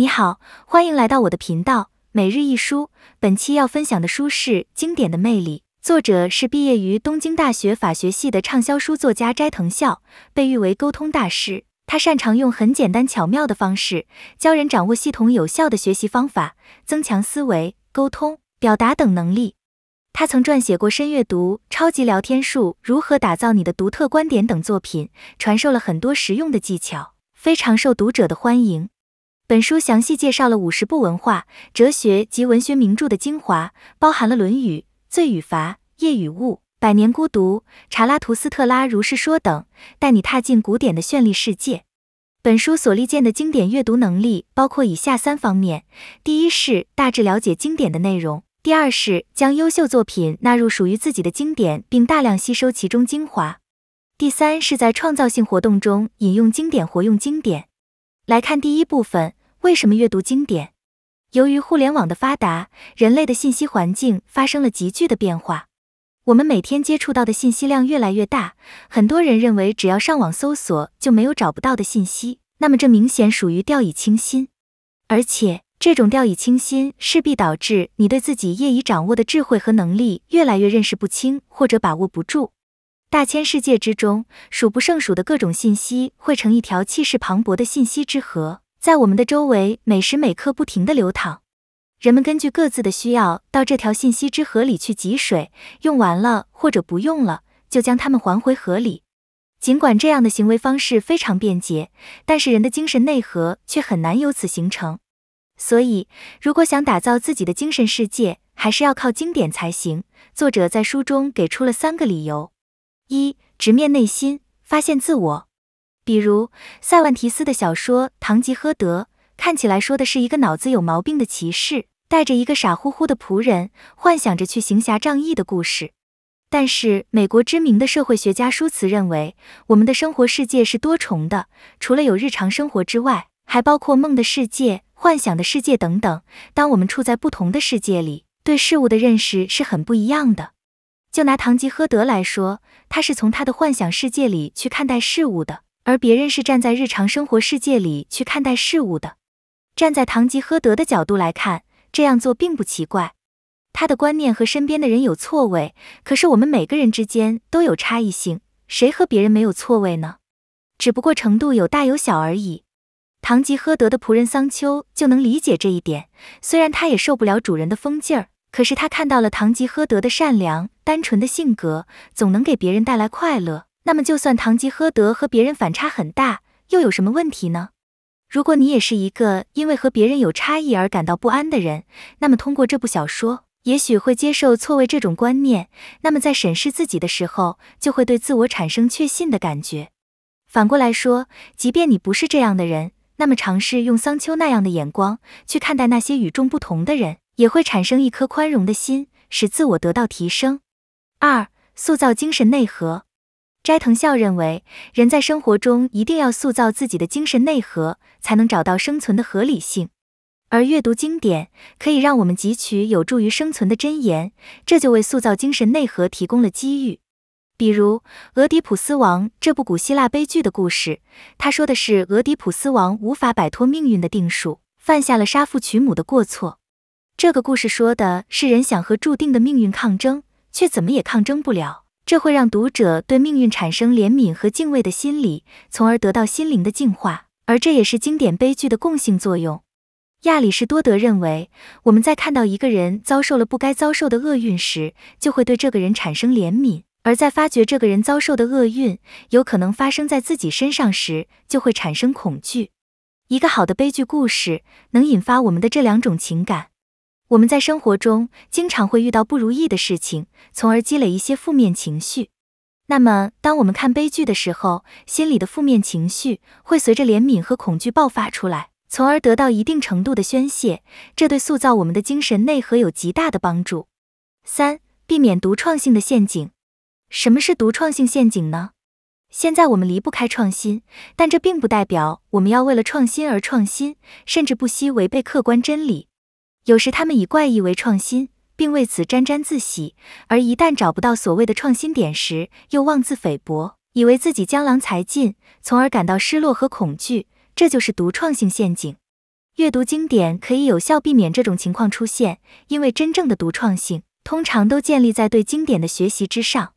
你好，欢迎来到我的频道每日一书。本期要分享的书是《经典的魅力》，作者是毕业于东京大学法学系的畅销书作家斋藤孝，被誉为沟通大师。他擅长用很简单巧妙的方式教人掌握系统有效的学习方法，增强思维、沟通、表达等能力。他曾撰写过《深阅读》《超级聊天术》《如何打造你的独特观点》等作品，传授了很多实用的技巧，非常受读者的欢迎。本书详细介绍了五十部文化、哲学及文学名著的精华，包含了《论语》、《罪与罚》、《夜与雾》、《百年孤独》、《查拉图斯特拉如是说》等，带你踏进古典的绚丽世界。本书所力荐的经典阅读能力包括以下三方面：第一是大致了解经典的内容；第二是将优秀作品纳入属于自己的经典，并大量吸收其中精华；第三是在创造性活动中引用经典、活用经典。来看第一部分。为什么阅读经典？由于互联网的发达，人类的信息环境发生了急剧的变化。我们每天接触到的信息量越来越大，很多人认为只要上网搜索就没有找不到的信息。那么，这明显属于掉以轻心，而且这种掉以轻心势必导致你对自己业已掌握的智慧和能力越来越认识不清或者把握不住。大千世界之中，数不胜数的各种信息汇成一条气势磅礴的信息之河。在我们的周围，每时每刻不停地流淌。人们根据各自的需要，到这条信息之河里去汲水，用完了或者不用了，就将它们还回河里。尽管这样的行为方式非常便捷，但是人的精神内核却很难由此形成。所以，如果想打造自己的精神世界，还是要靠经典才行。作者在书中给出了三个理由：一、直面内心，发现自我。比如塞万提斯的小说《堂吉诃德》，看起来说的是一个脑子有毛病的骑士，带着一个傻乎乎的仆人，幻想着去行侠仗义的故事。但是，美国知名的社会学家舒茨认为，我们的生活世界是多重的，除了有日常生活之外，还包括梦的世界、幻想的世界等等。当我们处在不同的世界里，对事物的认识是很不一样的。就拿《堂吉诃德》来说，他是从他的幻想世界里去看待事物的。而别人是站在日常生活世界里去看待事物的，站在堂吉诃德的角度来看，这样做并不奇怪。他的观念和身边的人有错位，可是我们每个人之间都有差异性，谁和别人没有错位呢？只不过程度有大有小而已。堂吉诃德的仆人桑丘就能理解这一点，虽然他也受不了主人的疯劲儿，可是他看到了堂吉诃德的善良、单纯的性格，总能给别人带来快乐。那么，就算堂吉诃德和别人反差很大，又有什么问题呢？如果你也是一个因为和别人有差异而感到不安的人，那么通过这部小说，也许会接受错位这种观念。那么在审视自己的时候，就会对自我产生确信的感觉。反过来说，即便你不是这样的人，那么尝试用桑丘那样的眼光去看待那些与众不同的人，也会产生一颗宽容的心，使自我得到提升。二、塑造精神内核。斋藤孝认为，人在生活中一定要塑造自己的精神内核，才能找到生存的合理性。而阅读经典可以让我们汲取有助于生存的箴言，这就为塑造精神内核提供了机遇。比如《俄狄浦斯王》这部古希腊悲剧的故事，他说的是俄狄浦斯王无法摆脱命运的定数，犯下了杀父娶母的过错。这个故事说的是人想和注定的命运抗争，却怎么也抗争不了。这会让读者对命运产生怜悯和敬畏的心理，从而得到心灵的净化。而这也是经典悲剧的共性作用。亚里士多德认为，我们在看到一个人遭受了不该遭受的厄运时，就会对这个人产生怜悯；而在发觉这个人遭受的厄运有可能发生在自己身上时，就会产生恐惧。一个好的悲剧故事能引发我们的这两种情感。我们在生活中经常会遇到不如意的事情，从而积累一些负面情绪。那么，当我们看悲剧的时候，心里的负面情绪会随着怜悯和恐惧爆发出来，从而得到一定程度的宣泄，这对塑造我们的精神内核有极大的帮助。三、避免独创性的陷阱。什么是独创性陷阱呢？现在我们离不开创新，但这并不代表我们要为了创新而创新，甚至不惜违背客观真理。有时他们以怪异为创新，并为此沾沾自喜；而一旦找不到所谓的创新点时，又妄自菲薄，以为自己江郎才尽，从而感到失落和恐惧。这就是独创性陷阱。阅读经典可以有效避免这种情况出现，因为真正的独创性通常都建立在对经典的学习之上。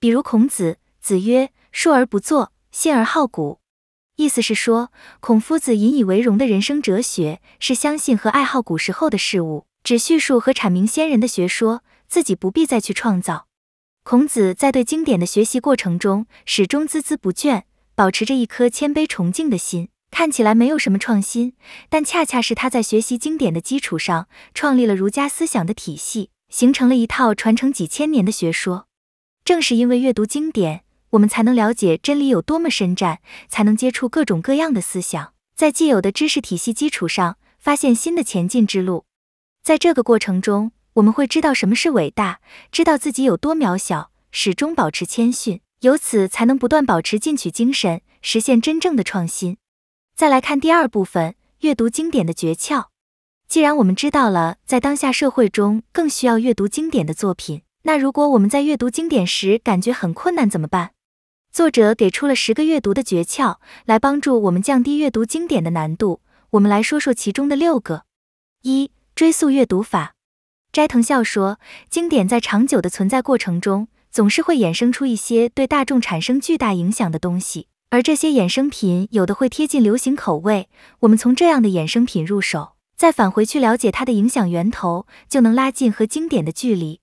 比如孔子，子曰：“述而不作，信而好古。”意思是说，孔夫子引以为荣的人生哲学是相信和爱好古时候的事物，只叙述和阐明先人的学说，自己不必再去创造。孔子在对经典的学习过程中，始终孜孜不倦，保持着一颗谦卑崇敬的心。看起来没有什么创新，但恰恰是他在学习经典的基础上，创立了儒家思想的体系，形成了一套传承几千年的学说。正是因为阅读经典。我们才能了解真理有多么深湛，才能接触各种各样的思想，在既有的知识体系基础上发现新的前进之路。在这个过程中，我们会知道什么是伟大，知道自己有多渺小，始终保持谦逊，由此才能不断保持进取精神，实现真正的创新。再来看第二部分，阅读经典的诀窍。既然我们知道了在当下社会中更需要阅读经典的作品，那如果我们在阅读经典时感觉很困难怎么办？作者给出了十个阅读的诀窍，来帮助我们降低阅读经典的难度。我们来说说其中的六个：一、追溯阅读法。斋藤孝说，经典在长久的存在过程中，总是会衍生出一些对大众产生巨大影响的东西，而这些衍生品有的会贴近流行口味。我们从这样的衍生品入手，再返回去了解它的影响源头，就能拉近和经典的距离。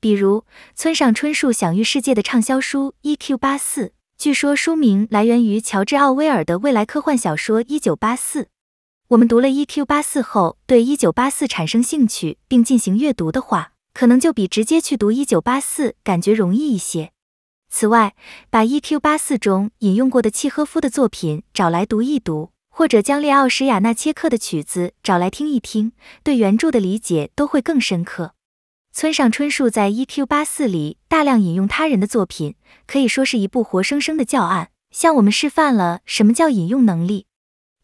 比如村上春树享誉世界的畅销书《一 Q 八四》，据说书名来源于乔治奥威尔的未来科幻小说《一九八四》。我们读了《一 Q 八四》后，对《一九八四》产生兴趣并进行阅读的话，可能就比直接去读《一九八四》感觉容易一些。此外，把《一 Q 八四》中引用过的契诃夫的作品找来读一读，或者将列奥什雅纳切克的曲子找来听一听，对原著的理解都会更深刻。村上春树在《一 q 八四》里大量引用他人的作品，可以说是一部活生生的教案，向我们示范了什么叫引用能力。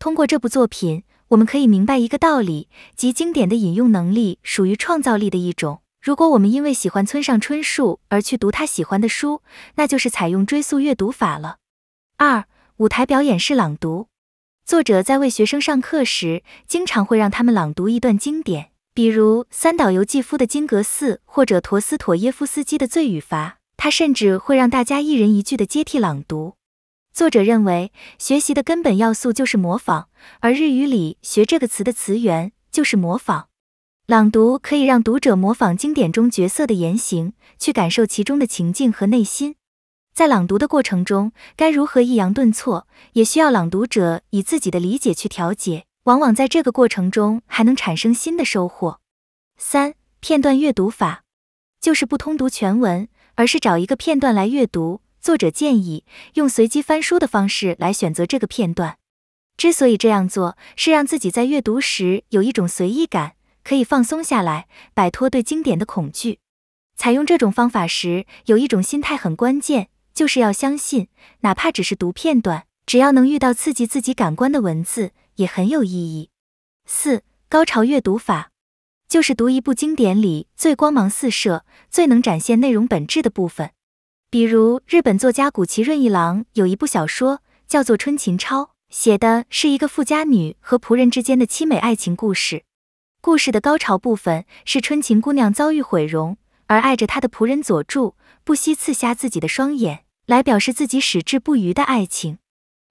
通过这部作品，我们可以明白一个道理：，即经典的引用能力属于创造力的一种。如果我们因为喜欢村上春树而去读他喜欢的书，那就是采用追溯阅读法了。二、舞台表演式朗读，作者在为学生上课时，经常会让他们朗读一段经典。比如三岛由纪夫的《金阁寺》，或者陀思妥耶夫斯基的《罪与罚》，他甚至会让大家一人一句的接替朗读。作者认为，学习的根本要素就是模仿，而日语里“学”这个词的词源就是模仿。朗读可以让读者模仿经典中角色的言行，去感受其中的情境和内心。在朗读的过程中，该如何抑扬顿挫，也需要朗读者以自己的理解去调节。往往在这个过程中还能产生新的收获。三片段阅读法就是不通读全文，而是找一个片段来阅读。作者建议用随机翻书的方式来选择这个片段。之所以这样做，是让自己在阅读时有一种随意感，可以放松下来，摆脱对经典的恐惧。采用这种方法时，有一种心态很关键，就是要相信，哪怕只是读片段，只要能遇到刺激自己感官的文字。也很有意义。四高潮阅读法，就是读一部经典里最光芒四射、最能展现内容本质的部分。比如日本作家谷崎润一郎有一部小说叫做《春琴抄》，写的是一个富家女和仆人之间的凄美爱情故事。故事的高潮部分是春琴姑娘遭遇毁容，而爱着她的仆人佐助不惜刺瞎自己的双眼，来表示自己矢志不渝的爱情。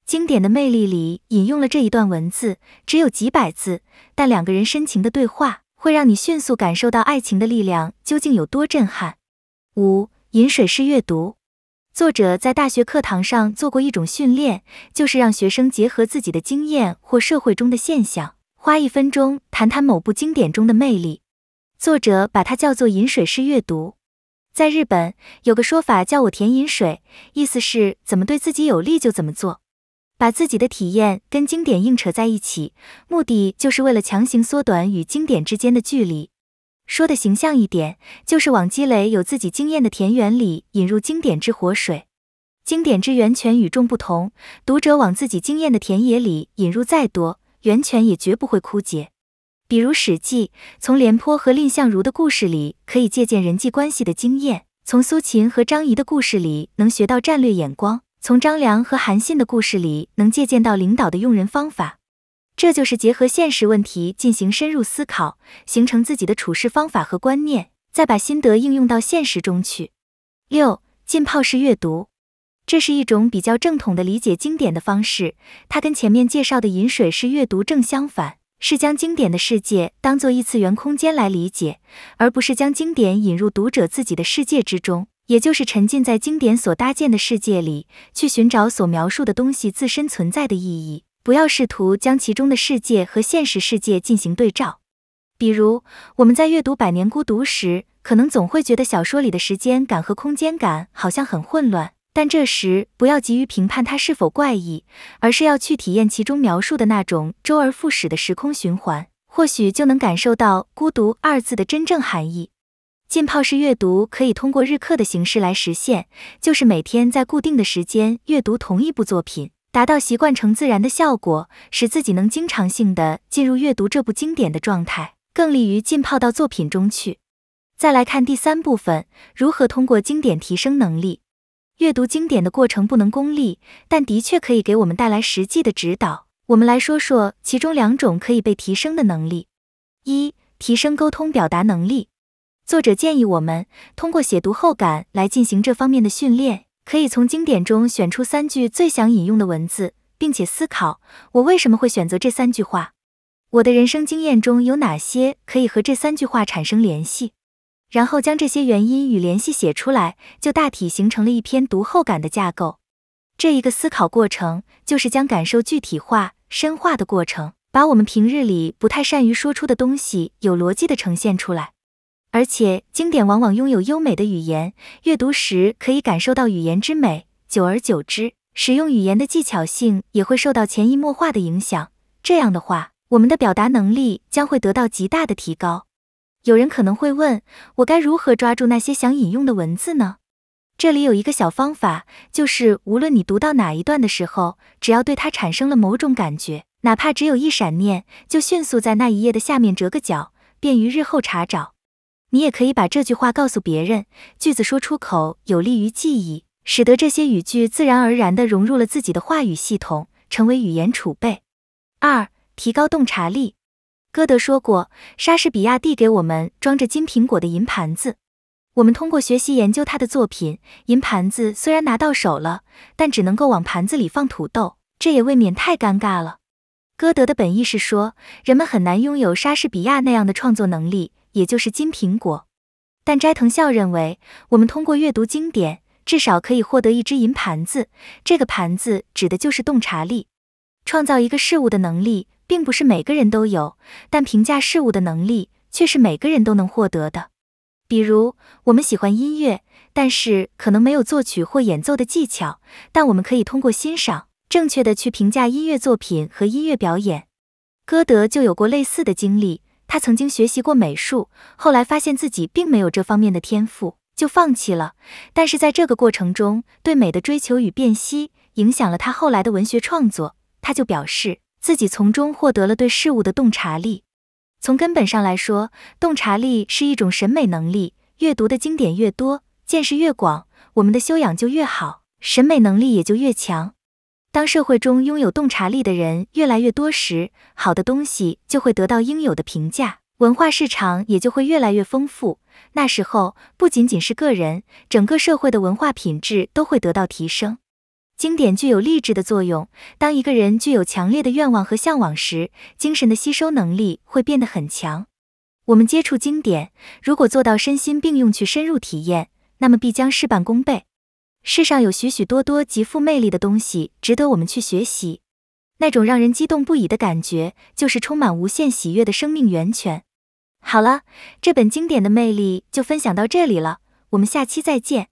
经典的魅力里引用了这一段文字，只有几百字，但两个人深情的对话会让你迅速感受到爱情的力量究竟有多震撼。五、饮水式阅读，作者在大学课堂上做过一种训练，就是让学生结合自己的经验或社会中的现象，花一分钟谈谈某部经典中的魅力。作者把它叫做饮水式阅读。在日本有个说法叫“我田饮水”，意思是怎么对自己有利就怎么做。把自己的体验跟经典硬扯在一起，目的就是为了强行缩短与经典之间的距离。说的形象一点，就是往积累有自己经验的田园里引入经典之活水。经典之源泉与众不同，读者往自己经验的田野里引入再多源泉，也绝不会枯竭。比如《史记》，从廉颇和蔺相如的故事里可以借鉴人际关系的经验，从苏秦和张仪的故事里能学到战略眼光。从张良和韩信的故事里能借鉴到领导的用人方法，这就是结合现实问题进行深入思考，形成自己的处事方法和观念，再把心得应用到现实中去。六、浸泡式阅读，这是一种比较正统的理解经典的方式，它跟前面介绍的饮水式阅读正相反，是将经典的世界当作异次元空间来理解，而不是将经典引入读者自己的世界之中。也就是沉浸在经典所搭建的世界里，去寻找所描述的东西自身存在的意义，不要试图将其中的世界和现实世界进行对照。比如，我们在阅读《百年孤独》时，可能总会觉得小说里的时间感和空间感好像很混乱，但这时不要急于评判它是否怪异，而是要去体验其中描述的那种周而复始的时空循环，或许就能感受到“孤独”二字的真正含义。浸泡式阅读可以通过日课的形式来实现，就是每天在固定的时间阅读同一部作品，达到习惯成自然的效果，使自己能经常性的进入阅读这部经典的状态，更利于浸泡到作品中去。再来看第三部分，如何通过经典提升能力。阅读经典的过程不能功利，但的确可以给我们带来实际的指导。我们来说说其中两种可以被提升的能力：一、提升沟通表达能力。作者建议我们通过写读后感来进行这方面的训练，可以从经典中选出三句最想引用的文字，并且思考我为什么会选择这三句话，我的人生经验中有哪些可以和这三句话产生联系，然后将这些原因与联系写出来，就大体形成了一篇读后感的架构。这一个思考过程就是将感受具体化、深化的过程，把我们平日里不太善于说出的东西有逻辑的呈现出来。而且经典往往拥有优美的语言，阅读时可以感受到语言之美，久而久之，使用语言的技巧性也会受到潜移默化的影响。这样的话，我们的表达能力将会得到极大的提高。有人可能会问我该如何抓住那些想引用的文字呢？这里有一个小方法，就是无论你读到哪一段的时候，只要对它产生了某种感觉，哪怕只有一闪念，就迅速在那一页的下面折个角，便于日后查找。你也可以把这句话告诉别人，句子说出口有利于记忆，使得这些语句自然而然地融入了自己的话语系统，成为语言储备。二、提高洞察力。歌德说过，莎士比亚递给我们装着金苹果的银盘子，我们通过学习研究他的作品，银盘子虽然拿到手了，但只能够往盘子里放土豆，这也未免太尴尬了。歌德的本意是说，人们很难拥有莎士比亚那样的创作能力。也就是金苹果，但斋藤孝认为，我们通过阅读经典，至少可以获得一只银盘子。这个盘子指的就是洞察力，创造一个事物的能力，并不是每个人都有，但评价事物的能力却是每个人都能获得的。比如，我们喜欢音乐，但是可能没有作曲或演奏的技巧，但我们可以通过欣赏，正确的去评价音乐作品和音乐表演。歌德就有过类似的经历。他曾经学习过美术，后来发现自己并没有这方面的天赋，就放弃了。但是在这个过程中，对美的追求与辨析，影响了他后来的文学创作。他就表示自己从中获得了对事物的洞察力。从根本上来说，洞察力是一种审美能力。阅读的经典越多，见识越广，我们的修养就越好，审美能力也就越强。当社会中拥有洞察力的人越来越多时，好的东西就会得到应有的评价，文化市场也就会越来越丰富。那时候，不仅仅是个人，整个社会的文化品质都会得到提升。经典具有励志的作用。当一个人具有强烈的愿望和向往时，精神的吸收能力会变得很强。我们接触经典，如果做到身心并用去深入体验，那么必将事半功倍。世上有许许多多极富魅力的东西，值得我们去学习。那种让人激动不已的感觉，就是充满无限喜悦的生命源泉。好了，这本经典的魅力就分享到这里了，我们下期再见。